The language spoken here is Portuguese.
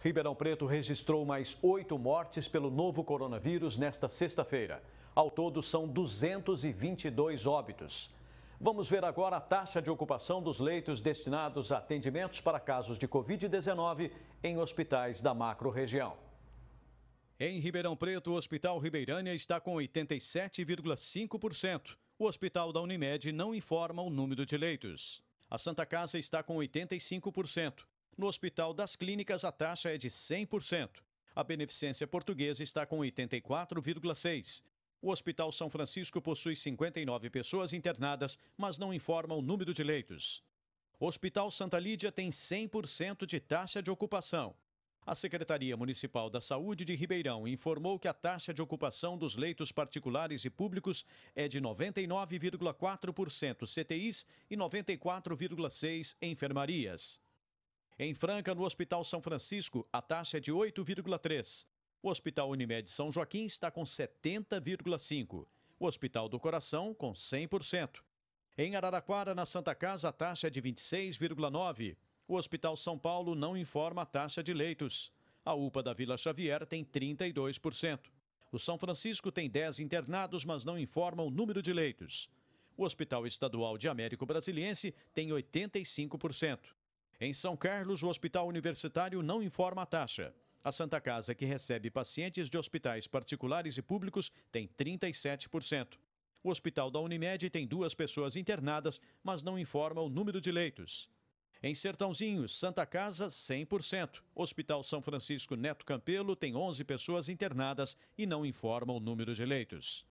Ribeirão Preto registrou mais oito mortes pelo novo coronavírus nesta sexta-feira. Ao todo, são 222 óbitos. Vamos ver agora a taxa de ocupação dos leitos destinados a atendimentos para casos de Covid-19 em hospitais da macro-região. Em Ribeirão Preto, o Hospital Ribeirânia está com 87,5%. O Hospital da Unimed não informa o número de leitos. A Santa Casa está com 85%. No Hospital das Clínicas, a taxa é de 100%. A beneficência portuguesa está com 84,6%. O Hospital São Francisco possui 59 pessoas internadas, mas não informa o número de leitos. O Hospital Santa Lídia tem 100% de taxa de ocupação. A Secretaria Municipal da Saúde de Ribeirão informou que a taxa de ocupação dos leitos particulares e públicos é de 99,4% CTIs e 94,6% enfermarias. Em Franca, no Hospital São Francisco, a taxa é de 8,3. O Hospital Unimed São Joaquim está com 70,5. O Hospital do Coração com 100%. Em Araraquara, na Santa Casa, a taxa é de 26,9. O Hospital São Paulo não informa a taxa de leitos. A UPA da Vila Xavier tem 32%. O São Francisco tem 10 internados, mas não informa o número de leitos. O Hospital Estadual de Américo Brasiliense tem 85%. Em São Carlos, o hospital universitário não informa a taxa. A Santa Casa, que recebe pacientes de hospitais particulares e públicos, tem 37%. O hospital da Unimed tem duas pessoas internadas, mas não informa o número de leitos. Em Sertãozinhos, Santa Casa, 100%. Hospital São Francisco Neto Campelo tem 11 pessoas internadas e não informa o número de leitos.